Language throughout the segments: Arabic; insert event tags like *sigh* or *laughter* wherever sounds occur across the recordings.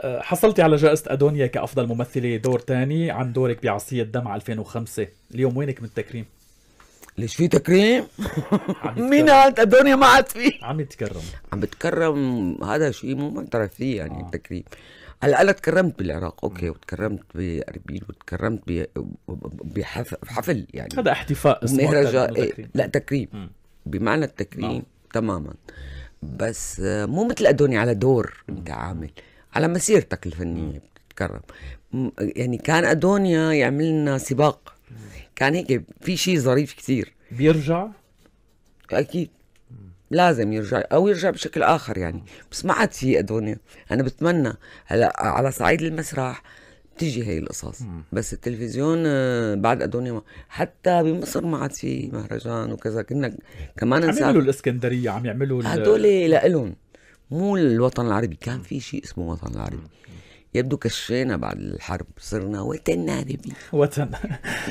أه، حصلتي على جائزة أدونيا كأفضل ممثلة دور تاني عن دورك بعصية الدمع 2005 اليوم وينك من التكريم؟ ليش في تكريم؟ *laughs* مين هاد أدونيا ما عاد في؟ عم يتكرم عم بتكرم هذا شيء مو معترف فيه يعني آه. التكريم هلا انا تكرمت بالعراق اوكي وتكرمت باربيل وتكرمت بحفل يعني هذا احتفاء اسمه مهرجان إيه لا تكريم م. بمعنى التكريم م. نعم. تماما بس آه، مو مثل ادوني على دور انت عامل على مسيرتك الفنيه بتتكرم يعني كان ادونيا يعمل لنا سباق كان هيك في شيء ظريف كثير بيرجع اكيد لازم يرجع او يرجع بشكل اخر يعني بس ما عاد في ادونيا انا بتمنى هلا على صعيد المسرح بتيجي هي القصص بس التلفزيون آه، بعد ادونيا حتى بمصر ما عاد في مهرجان وكذا كنا كمان عم يعملوا الاسكندريه عم يعملوا هدول لإلهم مو الوطن العربي كان في شيء اسمه وطن العربي يبدو كشينا بعد الحرب صرنا وطن عربي وطن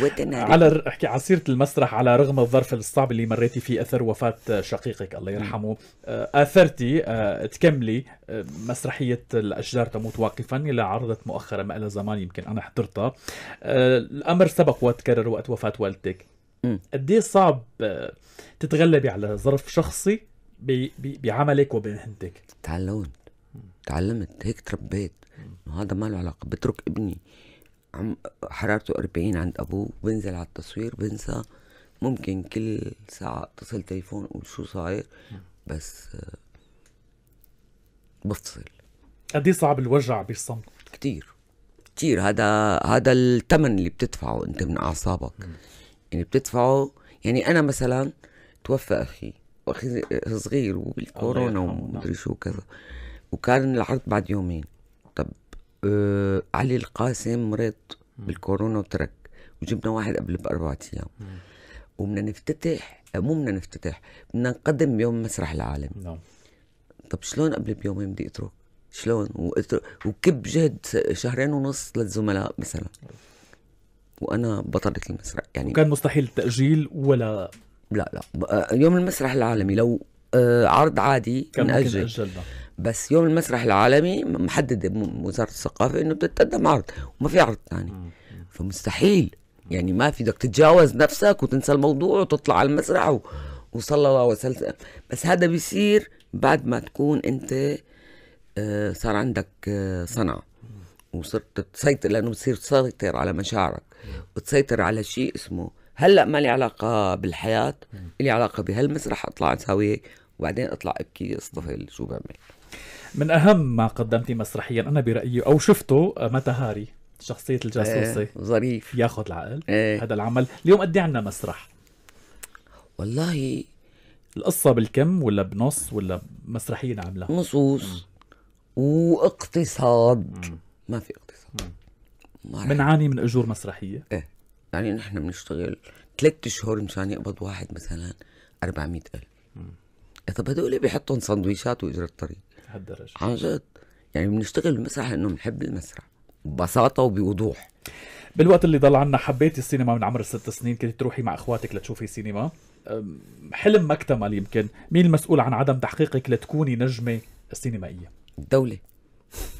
وطن عربي على احكي عن سيره المسرح على رغم الظرف الصعب اللي مريتي فيه اثر وفاه شقيقك الله يرحمه آه، اثرتي آه، تكملي آه، مسرحيه الاشجار تموت واقفا اللي عرضت مؤخرا ما لها زمان يمكن انا حضرتها الامر سبق وتكرر وقت وفاه والدتك قد إيه صعب تتغلبي على ظرف شخصي بعملك وبمهنتك تعلمت تعلمت هيك تربيت انه هذا ما له علاقه بترك ابني عم حرارته 40 عند ابوه بنزل على التصوير بنسى ممكن كل ساعه اتصل تليفون اقول شو صاير بس بفصل قد إيه صعب الوجع بالصمت كتير كتير هذا هذا الثمن اللي بتدفعه انت من اعصابك يعني بتدفعه يعني انا مثلا توفى اخي آه، صغير وبالكورونا ومدري نعم. شو كذا وكان العرض بعد يومين طب آه علي القاسم مرض بالكورونا وترك وجبنا واحد قبل باربع ايام وبدنا نفتتح آه، مو بدنا نفتتح بدنا نقدم يوم مسرح العالم نعم طب شلون قبل بيومين بدي اترك شلون وكب جهد شهرين ونص للزملاء مثلا وانا بطلت المسرح يعني وكان مستحيل التاجيل ولا لا لا آه، يوم المسرح العالمي لو آه، عرض عادي كان ممكن بس يوم المسرح العالمي محدد وزاره الثقافه انه بتتقدم عرض وما في عرض ثاني فمستحيل يعني ما في بدك تتجاوز نفسك وتنسى الموضوع وتطلع على المسرح وصلى الله وسلم بس هذا بيصير بعد ما تكون انت آه، صار عندك صنعه وصرت تسيطر لانه بتصير تسيطر على مشاعرك وتسيطر على شيء اسمه هلا ما لي علاقه بالحياه لي علاقه بهالمسرح اطلع اسوي هيك وبعدين اطلع ابكي اصطفل شو بعمل من اهم ما قدمتي مسرحيا انا برايي او شفته آه، متى هاري شخصيه الجاسوسه آه، ايه ظريف ياخذ العقل ايه هذا العمل اليوم قد إيه عندنا مسرح والله القصة بالكم ولا بنص ولا مسرحية عاملة نصوص واقتصاد ما في اقتصاد بنعاني من اجور مسرحية ايه يعني نحن بنشتغل ثلاث شهور مشان يقبض واحد مثلا 400000 إذا هدول بيحطهم سندويشات واجرة الطريق هالدرجة عن جد يعني بنشتغل بالمسرح لانه بنحب المسرح ببساطه وبوضوح بالوقت اللي ضل عنا حبيتي السينما من عمر الست سنين كنت تروحي مع اخواتك لتشوفي سينما حلم ما اكتمل يمكن مين المسؤول عن عدم تحقيقك لتكوني نجمه سينمائيه الدوله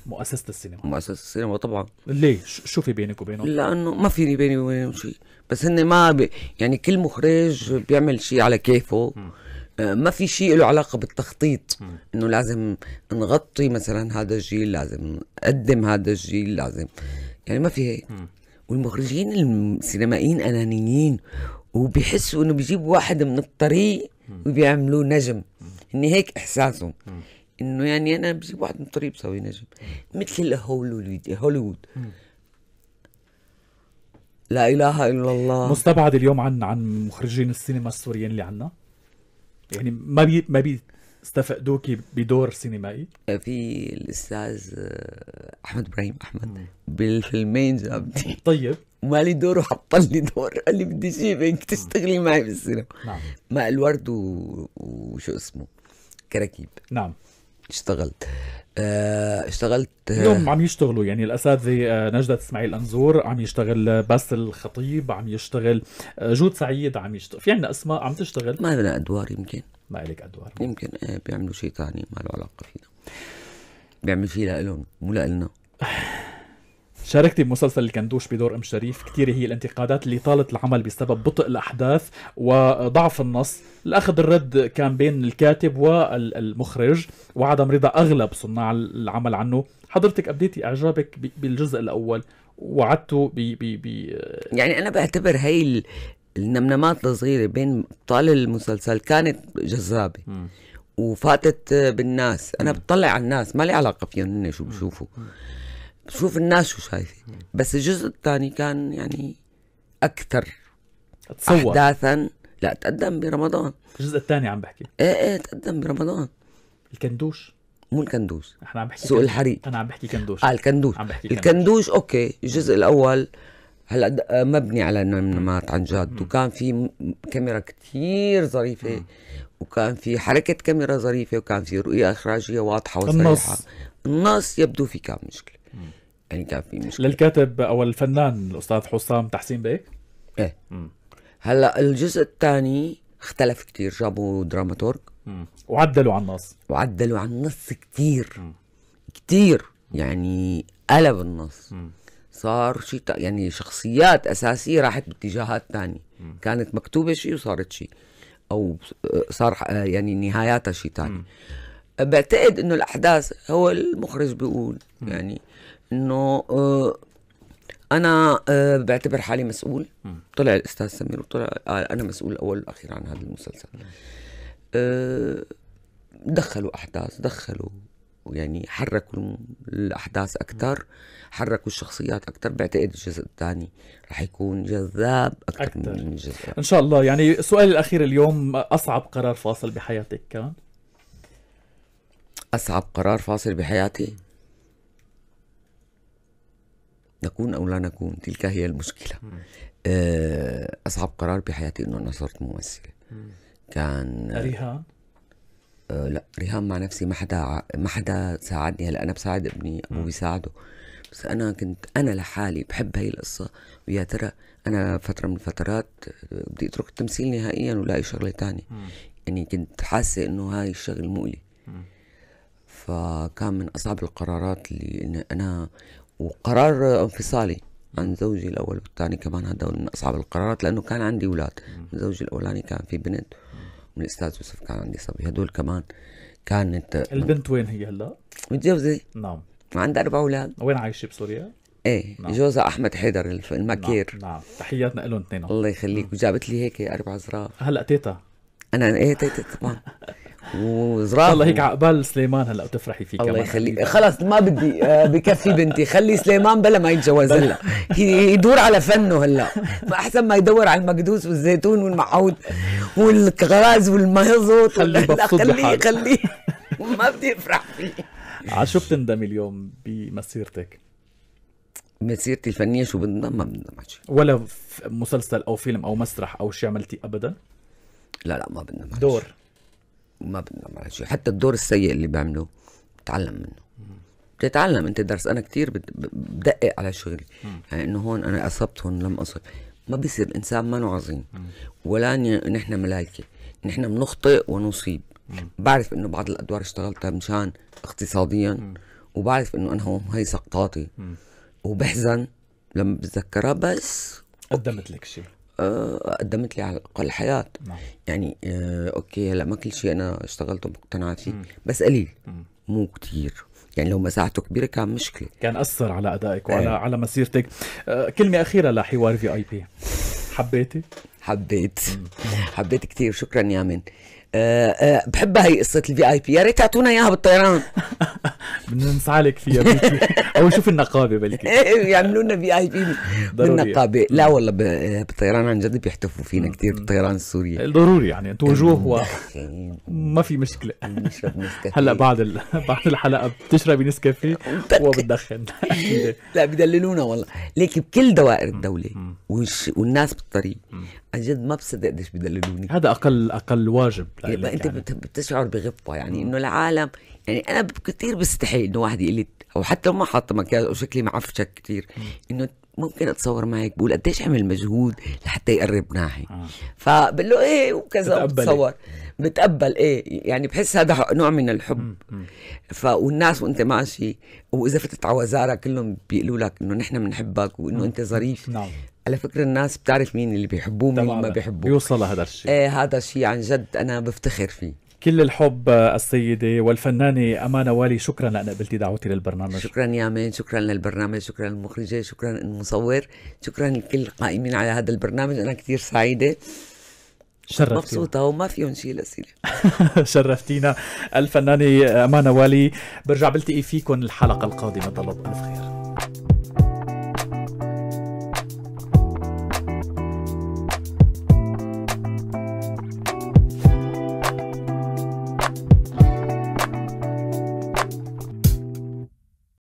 مؤسسه السينما مؤسسه السينما طبعا ليه شو في بينك وبينهم لانه ما فيني بيني وبينهم شيء بس هن ما بي... يعني كل مخرج بيعمل شيء على كيفه آه، ما في شيء له علاقه بالتخطيط انه لازم نغطي مثلا هذا الجيل لازم نقدم هذا الجيل لازم يعني ما في هيك والمخرجين السينمائيين انانيين وبيحسوا انه بيجيبوا واحد من الطريق وبيعملوه نجم هن هيك احساسهم انه يعني انا بجيب واحد من الطريق بسوي نجم مثل هوليوود هوليوود لا اله الا الله مستبعد اليوم عن عن مخرجين السينما السوريين اللي عنا يعني ما بي ما بي بدور سينمائي؟ في الاستاذ آه، احمد ابراهيم احمد بالفيلمين جابني طيب ومالي لي دور وحط لي دور قال لي بدي اجيبك تشتغلي معي بالسينما نعم مع الورد و... وشو اسمه كراكيب نعم اشتغلت آه، اشتغلت آه، اليوم عم يشتغلوا يعني الاساتذه آه، نجدة اسماعيل انزور عم يشتغل بس الخطيب عم يشتغل جود سعيد عم يشتغل في عندنا اسماء عم تشتغل ما لنا ادوار يمكن ما لك ادوار يمكن ايه بيعملوا شيء ثاني ما له علاقه فينا بيعملوا شيء لهم مو لنا شاركتي بمسلسل الكندوش بدور ام شريف كثير هي الانتقادات اللي طالت العمل بسبب بطء الاحداث وضعف النص الاخذ الرد كان بين الكاتب والمخرج وعدم رضا اغلب صناع العمل عنه حضرتك ابديتي اعجابك بالجزء الاول وعدته ب ب ب يعني انا بعتبر هي النمنمات الصغيره بين ابطال المسلسل كانت جذابه وفاتت بالناس انا بطلع على الناس ما لي علاقه فيهم هن شو بشوفوا شوف الناس شو شايفه بس الجزء الثاني كان يعني اكثر تصور احداثا لا تقدم برمضان الجزء الثاني عم بحكي ايه ايه تقدم برمضان الكندوش مو الكندوش احنا عم بحكي سوق الحريق انا عم بحكي كندوش اه الكندوش عم بحكي الكندوش, الكندوش اوكي الجزء الاول هلا آه، مبني على النمات عن جد وكان في كاميرا كتير ظريفه وكان في حركه كاميرا ظريفه وكان في رؤيه اخراجيه واضحه وصريحه النص, النص يبدو في كان مشكله يعني كان في مشكله للكاتب او الفنان الاستاذ حسام تحسين بيك؟ ايه هلا الجزء الثاني اختلف كتير جابوا دراماتورج وعدلوا على النص وعدلوا على النص كتير م. كتير يعني قلب النص م. صار شيء يعني شخصيات اساسيه راحت باتجاهات ثانيه كانت مكتوبه شيء وصارت شيء او آه، صار آه، يعني نهاياتها شيء ثاني بعتقد انه الاحداث هو المخرج بيقول يعني انه آه، انا آه، بعتبر حالي مسؤول طلع الاستاذ سمير وطلع قال آه، انا مسؤول الاول والاخير عن هذا المسلسل دخلوا احداث دخلوا يعني حركوا الاحداث اكثر حركوا الشخصيات اكثر بعتقد الجزء الثاني رح يكون جذاب اكثر, من الجزء ان شاء الله يعني السؤال الاخير اليوم اصعب قرار فاصل بحياتك كان اصعب قرار فاصل بحياتي نكون أو لا نكون تلك هي المشكلة آه، أصعب قرار بحياتي أنه أنا صرت ممثلة كان ريهام آه، لا ريهام مع نفسي ما حدا ما حدا ساعدني هلا انا بساعد ابني ابوه بيساعده بس انا كنت انا لحالي بحب هاي القصه ويا ترى انا فتره من الفترات بدي اترك التمثيل نهائيا ولاقي شغله تانية يعني كنت حاسه انه هاي الشغل مؤلي فكان من اصعب القرارات اللي انا وقرار انفصالي عن زوجي الاول والثاني كمان هذا من اصعب القرارات لانه كان عندي اولاد زوجي الاولاني كان في بنت والاستاذ يوسف كان عندي صبي هدول كمان كانت البنت وين هي هلا؟ متجوزه نعم عندها اربع اولاد وين عايشه بسوريا؟ ايه نعم. جوزها احمد حيدر المكير نعم, نعم. تحياتنا لهم اثنين الله يخليك نعم. وجابت لي هيك اربع زراف هلا تيتا انا ايه تيتا طبعا *laughs* وزراعه الله هيك عقبال سليمان هلا وتفرحي فيه الله يخليك خلص ما بدي آه، بكفي بنتي خلي سليمان بلا ما يتجوز هلا يدور على فنه هلا احسن ما يدور على المقدوس والزيتون والمعود والغاز والمازوت خليه خليه خليه ما بدي افرح فيه على شو بتندمي اليوم بمسيرتك؟ مسيرتي الفنيه شو بندم ما بندم على شيء ولا مسلسل او فيلم او مسرح او شيء عملتي ابدا؟ لا لا ما بندم دور ما بنعمل شيء حتى الدور السيء اللي بعمله بتعلم منه بتتعلم انت درس انا كثير بدقق على شغلي يعني انه هون انا اصبت هون لم اصب ما بيصير الانسان ما عظيم ولا نحن ملائكه نحن بنخطئ ونصيب بعرف انه بعض الادوار اشتغلتها مشان اقتصاديا وبعرف انه انا هون هي سقطاتي وبحزن لما بتذكرها بس قدمت لك شيء آه، قدمت لي على الاقل حياه نعم. يعني آه، اوكي هلا ما كل شيء انا اشتغلته مقتنع فيه بس قليل مو كتير يعني لو مساحته كبيره كان مشكله كان اثر على ادائك إيه. وعلى أيه. على مسيرتك آه، كلمه اخيره لحوار في اي بي حبيتي حبيت *laughs* حبيت كثير شكرا من أه أه بحبها هي قصه الفي اي بي يا ريت تعطونا اياها بالطيران *laughs* بنسعى لك فيها بلكي *laughs* او نشوف النقابه بلكي يعملوا لنا في اي بي بالنقابه لا والله بالطيران عن جد بيحتفوا فينا كثير بالطيران السوري ضروري يعني انتم وجوه و... *laughs* ما في مشكله *laughs* هلا بعد ال... بعد الحلقه بتشربي نسكافيه وبتدخن لا بدللونا والله ليك بكل دوائر الدوله والناس بالطريق عن جد ما بصدق قديش بدللوني هذا اقل اقل واجب يبقى إيه، انت يعني. بتشعر بغبطه يعني انه العالم يعني انا كثير بستحي انه واحد يقول لي او حتى لو ما حاطه مكياج او شكلي معفشك كثير انه ممكن اتصور معك بقول قديش عمل مجهود لحتى يقرب ناحي آه. فبقول له ايه وكذا إيه؟ بتصور بتقبل ايه يعني بحس هذا نوع من الحب ف والناس وانت ماشي واذا فتت على وزاره كلهم بيقولوا لك انه نحن بنحبك وانه انت ظريف نعم. على فكرة الناس بتعرف مين اللي بيحبوه مين ما بيحبوه بيوصل لهذا الشيء آه هذا الشيء عن جد أنا بفتخر فيه كل الحب آه، السيدة والفنانة أمانة والي شكرا لأن قبلتي دعوتي للبرنامج شكرا يا مين شكرا للبرنامج شكرا للمخرجة شكرا للمصور شكرا لكل القائمين على هذا البرنامج أنا كثير سعيدة شرفتينا مبسوطة وما فيهم شيء لأسئلة *laughs* شرفتينا الفنانة أمانة والي برجع بلتقي فيكم الحلقة القادمة طلب ألف خير